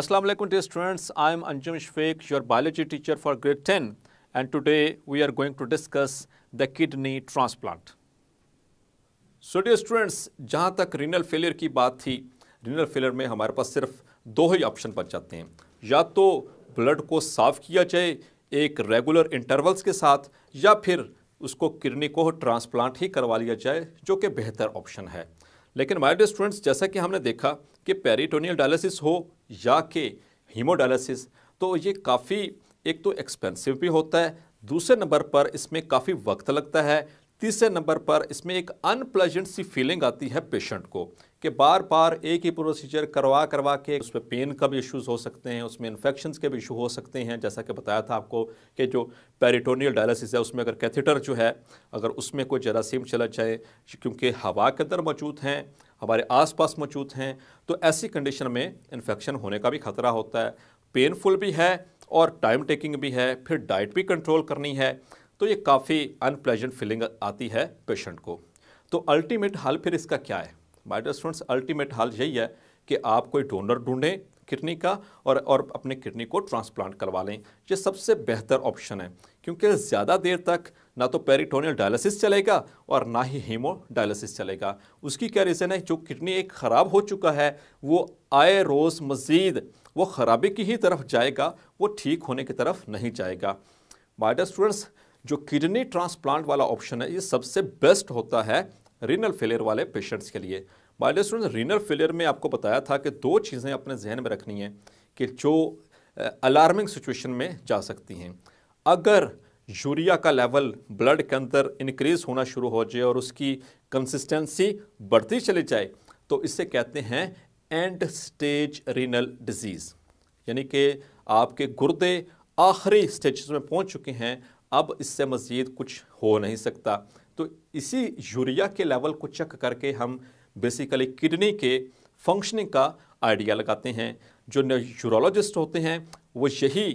Assalamu alaikum dear students, I am Anjum Shfeq, your biology teacher for grade 10 and today we are going to discuss the kidney transplant. So dear students, जहाँ तक renal failure की बात थी renal failure में हमारे पास सिर्फ दो ही option बच जाते हैं या तो ब्लड को साफ किया जाए एक रेगुलर इंटरवल्स के साथ या फिर उसको किडनी को ट्रांसप्लांट ही करवा लिया जाए जो कि बेहतर ऑप्शन है लेकिन माइडियर स्टूडेंट्स जैसा कि हमने देखा कि पेरिटोनियल डायलिसिस हो या कि हीमोडायलिसिस तो ये काफ़ी एक तो एक्सपेंसिव भी होता है दूसरे नंबर पर इसमें काफ़ी वक्त लगता है तीसरे नंबर पर इसमें एक अनप्लेजेंट सी फीलिंग आती है पेशेंट को कि बार बार एक ही प्रोसीजर करवा करवा के उसमें पेन का भी इश्यूज हो सकते हैं उसमें इन्फेक्शन के भी इशू हो सकते हैं जैसा कि बताया था आपको कि जो पेरिटोनियल डायलिसिस है उसमें अगर कैथेटर जो है अगर उसमें कोई जरासीम चला जाए क्योंकि हवा के अंदर मौजूद हैं हमारे आसपास मौजूद हैं तो ऐसी कंडीशन में इन्फेक्शन होने का भी खतरा होता है पेनफुल भी है और टाइम टेकिंग भी है फिर डाइट भी कंट्रोल करनी है तो ये काफ़ी अनप्लेजेंट फीलिंग आती है पेशेंट को तो अल्टीमेट हल फिर इसका क्या है माइडर स्टूडेंट्स अल्टीमेट हल यही है कि आप कोई डोनर ढूंढें किडनी का और और अपने किडनी को ट्रांसप्लांट करवा लें ये सबसे बेहतर ऑप्शन है क्योंकि ज़्यादा देर तक ना तो पेरिटोनियल डायलिसिस चलेगा और ना ही हीमो डायलिसिस चलेगा उसकी क्या रीज़न है जो किडनी एक ख़राब हो चुका है वो आए रोज़ मज़ीद वो ख़राबी की ही तरफ जाएगा वो ठीक होने की तरफ नहीं जाएगा माइडर स्टूडेंट्स जो किडनी ट्रांसप्लांट वाला ऑप्शन है ये सबसे बेस्ट होता है रिनल फेलियर वाले पेशेंट्स के लिए माइडियर स्टूडेंट रीनल फेलियर में आपको बताया था कि दो चीज़ें अपने जहन में रखनी है कि जो अलार्मिंग सिचुएशन में जा सकती हैं अगर यूरिया का लेवल ब्लड के अंदर इनक्रीज़ होना शुरू हो जाए और उसकी कंसिस्टेंसी बढ़ती चली जाए तो इसे कहते हैं एंड स्टेज रीनल डिजीज़ यानी कि आपके गुर्दे आखिरी स्टेज में पहुंच चुके हैं अब इससे मज़ीद कुछ हो नहीं सकता तो इसी यूरिया के लेवल को चेक करके हम बेसिकली किडनी के फंक्शनिंग का आइडिया लगाते हैं जो न्यूरोलॉजिस्ट होते हैं वो यही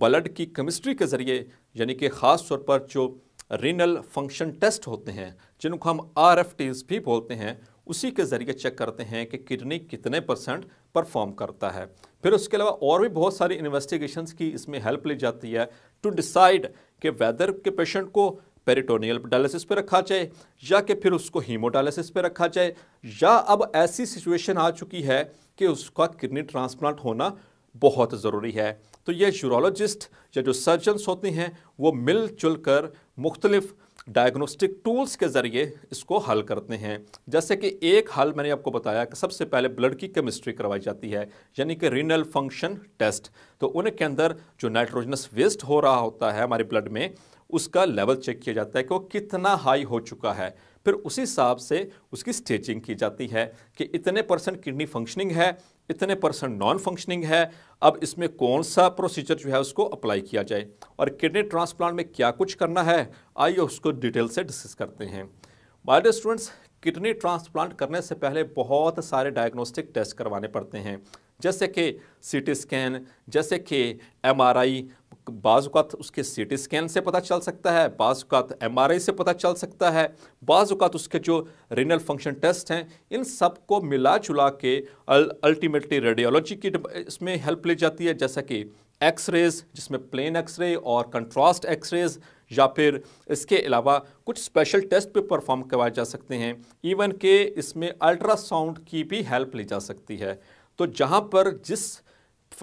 ब्लड की केमिस्ट्री के ज़रिए यानी कि ख़ास तौर पर जो रीनल फंक्शन टेस्ट होते हैं जिनको हम आर भी बोलते हैं उसी के ज़रिए चेक करते हैं कि किडनी कितने परसेंट परफॉर्म करता है फिर उसके अलावा और भी बहुत सारी इन्वेस्टिगेशंस की इसमें हेल्प ली जाती है टू डिसाइड कि वेदर के पेशेंट को पेरिटोनियल डायलिसिस पे रखा जाए या कि फिर उसको हीमोडायलिसिस पे रखा जाए या अब ऐसी सिचुएशन आ चुकी है कि उसका किडनी ट्रांसप्लांट होना बहुत ज़रूरी है तो ये यूरोलॉजिस्ट या जो सर्जन्स होते हैं वो मिल जुल कर मुख्तलिफ़ डायग्नोस्टिक टूल्स के ज़रिए इसको हल करते हैं जैसे कि एक हल मैंने आपको बताया कि सबसे पहले ब्लड की केमिस्ट्री करवाई जाती है यानी कि रीनल फंक्शन टेस्ट तो उनके अंदर जो नाइट्रोजनस वेस्ट हो रहा होता है हमारे ब्लड में उसका लेवल चेक किया जाता है कि वो कितना हाई हो चुका है फिर उसी हिसाब से उसकी स्टेजिंग की जाती है कि इतने परसेंट किडनी फंक्शनिंग है इतने परसेंट नॉन फंक्शनिंग है अब इसमें कौन सा प्रोसीजर जो है उसको अप्लाई किया जाए और किडनी ट्रांसप्लांट में क्या कुछ करना है आइए उसको डिटेल से डिस्कस करते हैं बायो स्टूडेंट्स किडनी ट्रांसप्लांट करने से पहले बहुत सारे डायग्नोस्टिक टेस्ट करवाने पड़ते हैं जैसे कि सी टी स्कैन जैसे कि एमआरआई बाज़ात उसके सी टी स्कैन से पता चल सकता है बाज़ात एम आर आई से पता चल सकता है बाज़ात उसके जो रिनल फंक्शन टेस्ट हैं इन सब को मिला जुला के अल्टीमेटली रेडियोलॉजी की इसमें हेल्प ली जाती है जैसा कि एक्सरेज जिसमें प्लेन एक्सरे और कंट्रास्ट एक्सरेज या फिर इसके अलावा कुछ स्पेशल टेस्ट भी परफॉर्म करवाए जा सकते हैं इवन के इसमें अल्ट्रासाउंड की भी हेल्प ली जा सकती है तो जहाँ पर जिस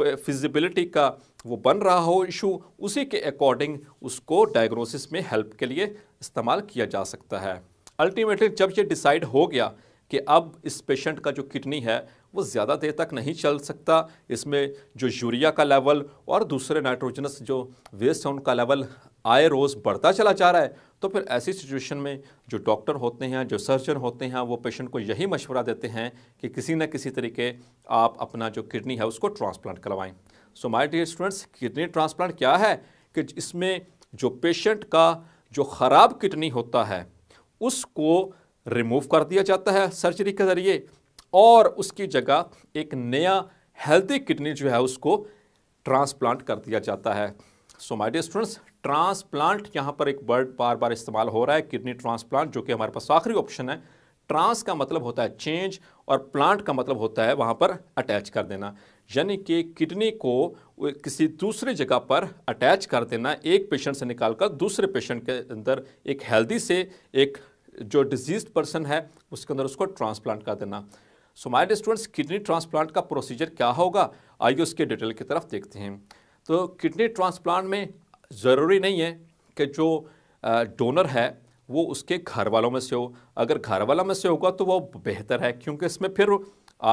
फिजिबिलिटी का वो बन रहा हो इशू उसी के अकॉर्डिंग उसको डायग्नोसिस में हेल्प के लिए इस्तेमाल किया जा सकता है अल्टीमेटली जब ये डिसाइड हो गया कि अब इस पेशेंट का जो किडनी है वो ज़्यादा देर तक नहीं चल सकता इसमें जो यूरिया का लेवल और दूसरे नाइट्रोजनस जो वेस्ट है उनका लेवल आए रोज़ बढ़ता चला जा रहा है तो फिर ऐसी सिचुएशन में जो डॉक्टर होते हैं जो सर्जन होते हैं वो पेशेंट को यही मशवरा देते हैं कि किसी न किसी तरीके आप अपना जो किडनी है उसको ट्रांसप्लांट करवाएँ so my dear students kidney transplant क्या है कि इसमें जो पेशेंट का जो ख़राब किडनी होता है उसको रिमूव कर दिया जाता है सर्जरी के ज़रिए और उसकी जगह एक नया हेल्दी किडनी जो है उसको ट्रांसप्लांट कर दिया जाता है so my dear students transplant यहाँ पर एक वर्ड बार बार इस्तेमाल हो रहा है किडनी ट्रांसप्लांट जो कि हमारे पास आखिरी ऑप्शन है ट्रांस का मतलब होता है चेंज और प्लांट का मतलब होता है वहाँ पर अटैच कर देना यानी कि किडनी को किसी दूसरे जगह पर अटैच कर देना एक पेशेंट से निकाल कर दूसरे पेशेंट के अंदर एक हेल्दी से एक जो डिजीज पर्सन है उसके अंदर उसको ट्रांसप्लांट कर देना so my students kidney transplant का प्रोसीजर क्या होगा आइए उसके डिटेल की तरफ देखते हैं तो किडनी ट्रांसप्लांट में ज़रूरी नहीं है कि जो डोनर है वो उसके घर वालों में से हो अगर घर वालों में से होगा तो वो बेहतर है क्योंकि इसमें फिर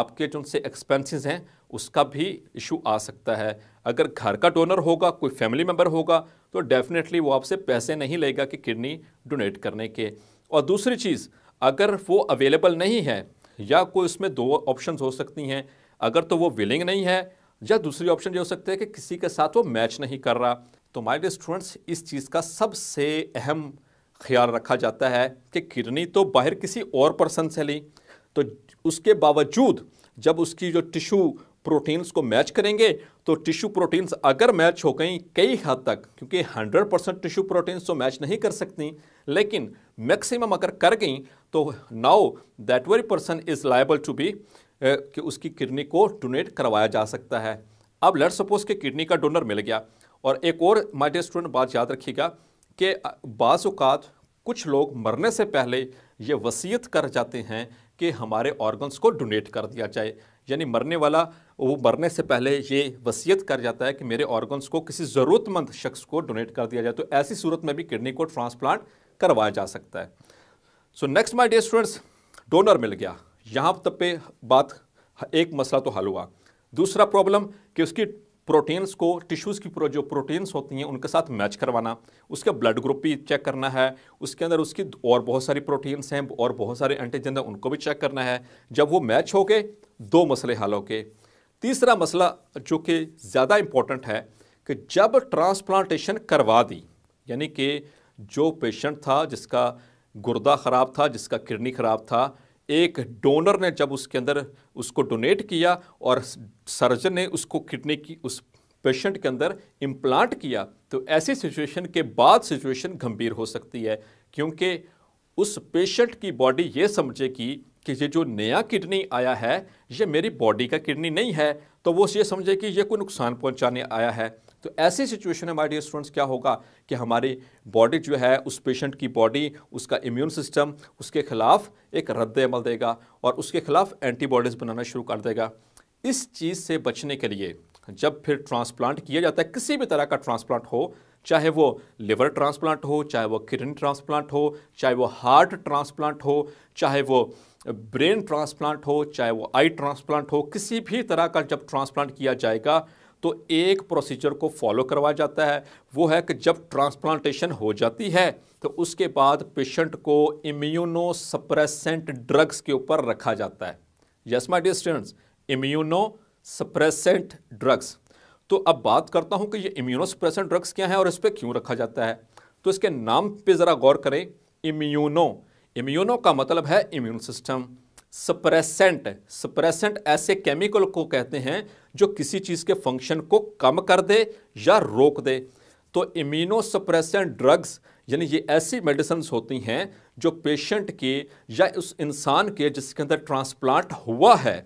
आपके जो उनसे एक्सपेंसेस हैं उसका भी इशू आ सकता है अगर घर का डोनर होगा कोई फैमिली मेम्बर होगा तो डेफिनेटली वो आपसे पैसे नहीं लेगा कि किडनी डोनेट करने के और दूसरी चीज़ अगर वो अवेलेबल नहीं है या कोई उसमें दो ऑप्शन हो सकती हैं अगर तो वो विलिंग नहीं है या दूसरी ऑप्शन ये हो सकती है कि किसी के साथ वो मैच नहीं कर रहा तो डे स्टूडेंट्स इस चीज़ का सबसे अहम ख्याल रखा जाता है कि किडनी तो बाहर किसी और पर्सन से ली तो उसके बावजूद जब उसकी जो टिशू प्रोटीन्स को मैच करेंगे तो टिश्यू प्रोटीन्स अगर मैच हो गई कई हद तक क्योंकि 100 परसेंट टिश्यू प्रोटीन्स तो मैच नहीं कर सकती लेकिन मैक्सिमम अगर कर गई तो now that very person is liable to be कि उसकी किडनी को डोनेट करवाया जा सकता है अब लेट सपोज कि किडनी का डोनर मिल गया और एक और माइडे स्टूडेंट बात याद रखिएगा कि बाज़ात कुछ लोग मरने से पहले ये वसीयत कर जाते हैं कि हमारे ऑर्गन्स को डोनेट कर दिया जाए यानी मरने वाला वो मरने से पहले ये वसीयत कर जाता है कि मेरे ऑर्गन्स को किसी ज़रूरतमंद शख्स को डोनेट कर दिया जाए तो ऐसी सूरत में भी किडनी को ट्रांसप्लांट करवाया जा सकता है so next my dear students donor मिल गया यहाँ तब पे बात एक मसला तो हल हुआ दूसरा प्रॉब्लम कि उसकी प्रोटीन्स को टिश्यूज़ की जो प्रोटीन्स होती हैं उनके साथ मैच करवाना उसका ब्लड ग्रुप भी चेक करना है उसके अंदर उसकी और बहुत सारी प्रोटीन्स हैं और बहुत सारे एंटीजन हैं उनको भी चेक करना है जब वो मैच हो गए दो मसले हल हो गए तीसरा मसला जो कि ज़्यादा इम्पोर्टेंट है कि जब ट्रांसप्लांटेशन करवा दी यानी कि जो पेशेंट था जिसका गुर्दा ख़राब था जिसका किडनी ख़राब था एक डोनर ने जब उसके अंदर उसको डोनेट किया और सर्जन ने उसको किडनी की उस पेशेंट के अंदर इम्प्लांट किया तो ऐसी सिचुएशन के बाद सिचुएशन गंभीर हो सकती है क्योंकि उस पेशेंट की बॉडी ये समझेगी कि ये जो नया किडनी आया है ये मेरी बॉडी का किडनी नहीं है तो वो ये समझे कि ये कोई नुकसान पहुंचाने आया है तो ऐसी सिचुएशन में हमारे स्टूडेंट्स क्या होगा कि हमारी बॉडी जो है उस पेशेंट की बॉडी उसका इम्यून सिस्टम उसके ख़िलाफ़ एक रद्द अमल देगा और उसके ख़िलाफ़ एंटीबॉडीज़ बनाना शुरू कर देगा इस चीज़ से बचने के लिए जब फिर ट्रांसप्लांट किया जाता है किसी भी तरह का ट्रांसप्लांट हो चाहे वो लिवर ट्रांसप्लांट हो चाहे वो किडनी ट्रांसप्लांट हो चाहे वो हार्ट ट्रांसप्लांट हो चाहे वो ब्रेन ट्रांसप्लांट हो चाहे वो आई ट्रांसप्लांट हो किसी भी तरह का जब ट्रांसप्लांट किया जाएगा तो एक प्रोसीजर को फॉलो करवाया जाता है वो है कि जब ट्रांसप्लांटेशन हो जाती है तो उसके बाद पेशेंट को इम्यूनो सप्रेसेंट ड्रग्स के ऊपर रखा जाता है yes my dear students immunosuppressant drugs तो अब बात करता हूं कि ये इम्यूनो सप्रेसेंट ड्रग्स क्या है और इस पर क्यों रखा जाता है तो इसके नाम पर ज़रा गौर करें इम्यूनो इम्यूनो का मतलब है इम्यून सिस्टम सप्रेसेंट सप्रेसेंट ऐसे केमिकल को कहते हैं जो किसी चीज़ के फंक्शन को कम कर दे या रोक दे तो इम्यूनो सप्रेसेंट ड्रग्स यानी ये ऐसी मेडिसन्स होती हैं जो पेशेंट के या उस इंसान के जिसके अंदर ट्रांसप्लांट हुआ है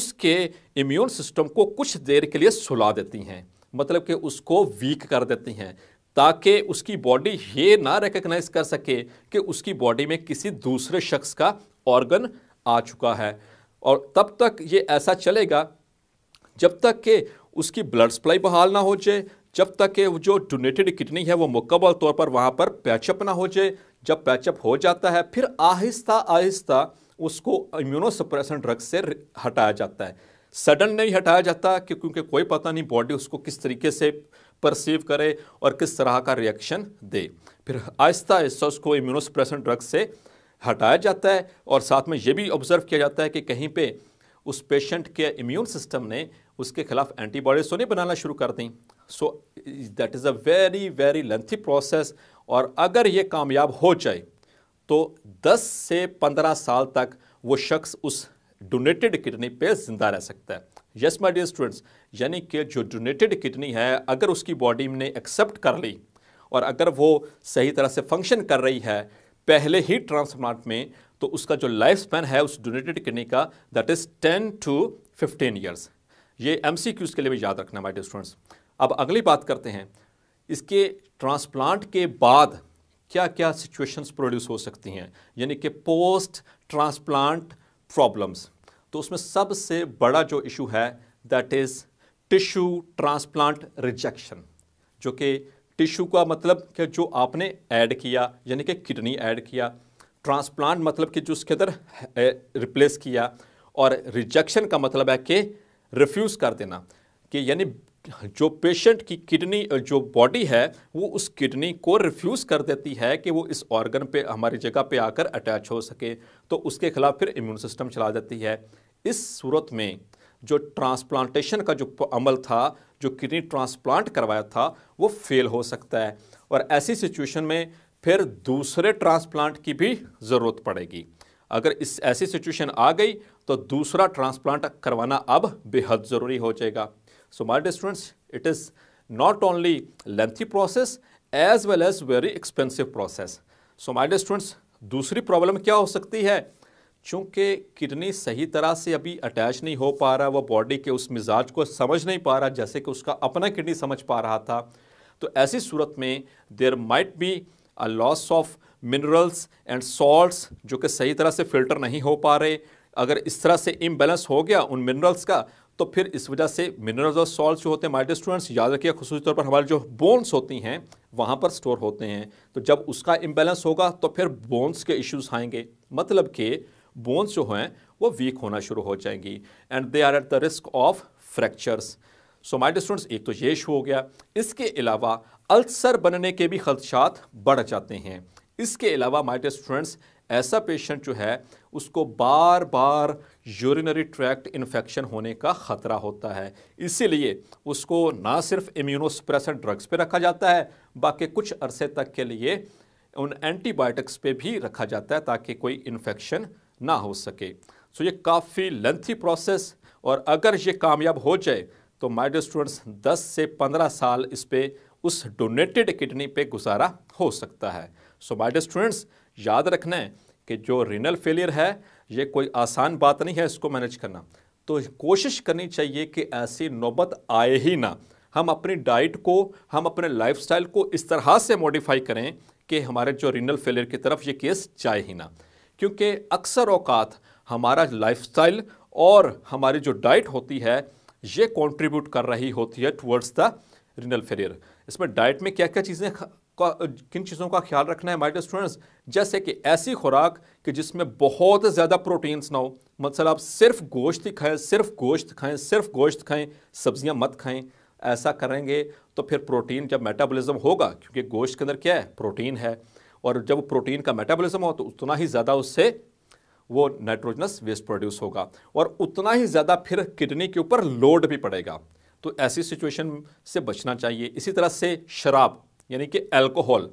उसके इम्यून सिस्टम को कुछ देर के लिए सुला देती हैं मतलब कि उसको वीक कर देती हैं ताकि उसकी बॉडी ये ना रिकग्नाइज कर सके कि उसकी बॉडी में किसी दूसरे शख्स का ऑर्गन आ चुका है और तब तक ये ऐसा चलेगा जब तक कि उसकी ब्लड सप्लाई बहाल ना हो जाए जब तक कि जो डोनेटेड किडनी है वो मुकम्मल तौर पर वहाँ पर पैचअप ना हो जाए जब पैचअप हो जाता है फिर आहिस्ता आहिस्ता उसको इम्यूनोसप्रेशन ड्रग से हटाया जाता है सडन नहीं हटाया जाता कि क्योंकि कोई पता नहीं बॉडी उसको किस तरीके से परसीव करे और किस तरह का रिएक्शन दे फिर आहिस्ता आहिस्ता उसको इम्यूनोसप्रेशन ड्रग से हटाया जाता है और साथ में ये भी ऑब्ज़र्व किया जाता है कि कहीं पे उस पेशेंट के इम्यून सिस्टम ने उसके खिलाफ एंटीबॉडीज़ तो नहीं बनाना शुरू कर दी so that is a very very lengthy process और अगर ये कामयाब हो जाए तो 10 से 15 साल तक वो शख्स उस डोनेटेड किडनी पे ज़िंदा रह सकता है यस माय डियर स्टूडेंट्स यानी कि जो डोनेटेड किडनी है अगर उसकी बॉडी ने एक्सेप्ट कर ली और अगर वो सही तरह से फंक्शन कर रही है पहले ही ट्रांसप्लांट में तो उसका जो लाइफ स्पैन है उस डोनेटेड किडनी का that is ten to fifteen years ये एम सी क्यूज़ के लिए भी याद रखना माई स्टूडेंट्स अब अगली बात करते हैं इसके ट्रांसप्लांट के बाद क्या क्या सिचुएशंस प्रोड्यूस हो सकती हैं यानी कि पोस्ट ट्रांसप्लांट प्रॉब्लम्स तो उसमें सबसे बड़ा जो इशू है that is tissue transplant rejection जो कि टिश्यू का मतलब कि जो आपने ऐड किया यानी कि किडनी ऐड किया ट्रांसप्लांट मतलब कि जो उसके अंदर रिप्लेस किया और रिजेक्शन का मतलब है कि रिफ्यूज़ कर देना कि यानी जो पेशेंट की किडनी जो बॉडी है वो उस किडनी को रिफ्यूज़ कर देती है कि वो इस ऑर्गन पे हमारी जगह पे आकर अटैच हो सके तो उसके खिलाफ फिर इम्यून सिस्टम चला देती है इस सूरत में जो ट्रांसप्लांटेशन का जो अमल था जो किडनी ट्रांसप्लांट करवाया था वो फेल हो सकता है और ऐसी सिचुएशन में फिर दूसरे ट्रांसप्लांट की भी ज़रूरत पड़ेगी अगर इस ऐसी सिचुएशन आ गई तो दूसरा ट्रांसप्लांट करवाना अब बेहद ज़रूरी हो जाएगा so my students it is not only lengthy process as well as very expensive process so my students दूसरी प्रॉब्लम क्या हो सकती है चूँकि किडनी सही तरह से अभी अटैच नहीं हो पा रहा वह बॉडी के उस मिजाज को समझ नहीं पा रहा जैसे कि उसका अपना किडनी समझ पा रहा था तो ऐसी सूरत में there might be a loss of minerals and salts जो कि सही तरह से फिल्टर नहीं हो पा रहे अगर इस तरह से इम्बेलेंस हो गया उन मिनरल्स का तो फिर इस वजह से मिनरल्स और सॉल्ट जो होते हैं माइडे स्टूडेंट्स याद रखिए खसूस तौर पर हमारे जो बोन्स होती हैं वहाँ पर स्टोर होते हैं तो जब उसका इम्बेलेंस होगा तो फिर बोन्स के इश्यूज आएंगे मतलब कि बोन्स जो हैं वो वीक होना शुरू हो जाएंगी and they are at the risk of fractures so my students एक तो ये इशू हो गया इसके अलावा अल्सर बनने के भी खदशात बढ़ जाते हैं इसके अलावा माई स्टूडेंट्स ऐसा पेशेंट जो है उसको बार बार यूरिनरी ट्रैक्ट इन्फेक्शन होने का ख़तरा होता है इसीलिए उसको ना सिर्फ इम्यूनोसप्रेसेंट ड्रग्स पे रखा जाता है बाकी कुछ अरसे तक के लिए उन एंटीबायोटिक्स पे भी रखा जाता है ताकि कोई इन्फेक्शन ना हो सके सो ये काफ़ी लेंथी प्रोसेस और अगर ये कामयाब हो जाए तो माइडर स्टूडेंट्स 10 से 15 साल इस पर उस डोनेटेड किडनी पे गुजारा हो सकता है सो माइडर स्टूडेंट्स याद रखना है कि जो रिनल फेलियर है ये कोई आसान बात नहीं है इसको मैनेज करना तो कोशिश करनी चाहिए कि ऐसी नौबत आए ही ना हम अपनी डाइट को हम अपने लाइफस्टाइल को इस तरह से मॉडिफाई करें कि हमारे जो रिनल फेलियर की तरफ ये केस जाए ही ना क्योंकि अक्सर अवकात हमारा लाइफस्टाइल और हमारी जो डाइट होती है ये कंट्रीब्यूट कर रही होती है टुवर्ड्स द रिनल फेलियर इसमें डाइट में क्या क्या चीज़ें किन चीज़ों का ख्याल रखना है माइडर स्टूडेंट्स जैसे कि ऐसी खुराक कि जिसमें बहुत ज़्यादा प्रोटीन्स ना हो मतलब आप सिर्फ गोश्त ही खाएँ सिर्फ गोश्त खाएँ सिर्फ गोश्त खाएँ सब्ज़ियाँ मत खाएँ ऐसा करेंगे तो फिर प्रोटीन जब मेटाबॉलिज्म होगा क्योंकि गोश्त के अंदर क्या है प्रोटीन है और जब प्रोटीन का मेटाबॉलिज्म हो तो उतना ही ज़्यादा उससे वो नाइट्रोजनस वेस्ट प्रोड्यूस होगा और उतना ही ज़्यादा फिर किडनी के ऊपर लोड भी पड़ेगा तो ऐसी सिचुएशन से बचना चाहिए इसी तरह से शराब यानी कि alcohol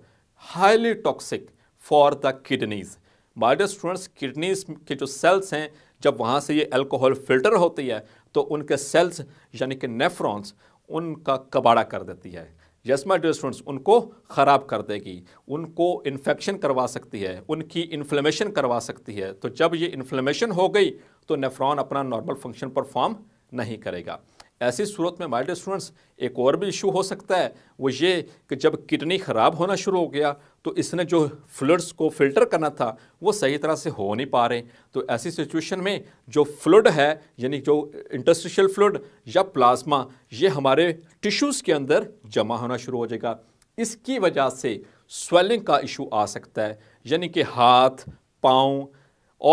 highly toxic for the kidneys my dear students kidneys के जो सेल्स हैं जब वहाँ से ये अल्कोहल फिल्टर होती है तो उनके सेल्स यानी कि नेफ्रॉन्स उनका कबाड़ा कर देती है यस्मा स्टूडेंट्स उनको ख़राब कर देगी उनको इन्फेक्शन करवा सकती है उनकी इन्फ्लेमेशन करवा सकती है तो जब ये इन्फ्लेमेशन हो गई तो नेफ्रॉन अपना नॉर्मल फंक्शन परफॉर्म नहीं करेगा ऐसी सूरत में माइल्ड स्टूडेंट्स एक और भी इशू हो सकता है वो ये कि जब किडनी ख़राब होना शुरू हो गया तो इसने जो फ्लड्स को फ़िल्टर करना था वो सही तरह से हो नहीं पा रहे तो ऐसी सिचुएशन में जो फ्लड है यानी जो इंटस्ट्रिशल फ्लड या प्लाज्मा ये हमारे टिश्यूज़ के अंदर जमा होना शुरू हो जाएगा इसकी वजह से स्वेलिंग का इशू आ सकता है यानी कि हाथ पाँव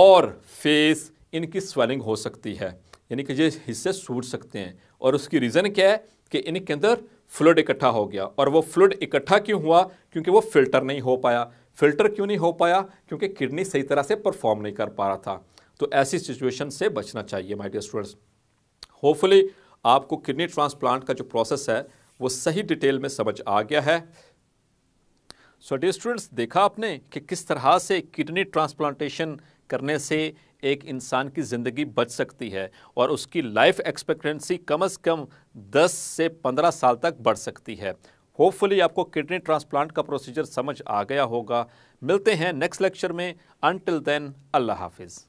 और फेस इनकी स्वेलिंग हो सकती है यानी कि ये हिस्से सूट सकते हैं और उसकी रीज़न क्या है कि इनके अंदर फ्लड इकट्ठा हो गया और वो फ्लड इकट्ठा क्यों हुआ क्योंकि वो फिल्टर नहीं हो पाया फिल्टर क्यों नहीं हो पाया क्योंकि किडनी सही तरह से परफॉर्म नहीं कर पा रहा था तो ऐसी सिचुएशन से बचना चाहिए माय डियर स्टूडेंट्स होपफुली आपको किडनी ट्रांसप्लांट का जो प्रोसेस है वो सही डिटेल में समझ आ गया है सो डियर स्टूडेंट्स देखा आपने कि किस तरह से किडनी ट्रांसप्लांटेशन करने से एक इंसान की ज़िंदगी बच सकती है और उसकी लाइफ एक्सपेक्टेंसी कम अज़ कम 10 से 15 साल तक बढ़ सकती है होपफुली आपको किडनी ट्रांसप्लांट का प्रोसीजर समझ आ गया होगा मिलते हैं नेक्स्ट लेक्चर में अनटिल देन अल्लाह हाफिज़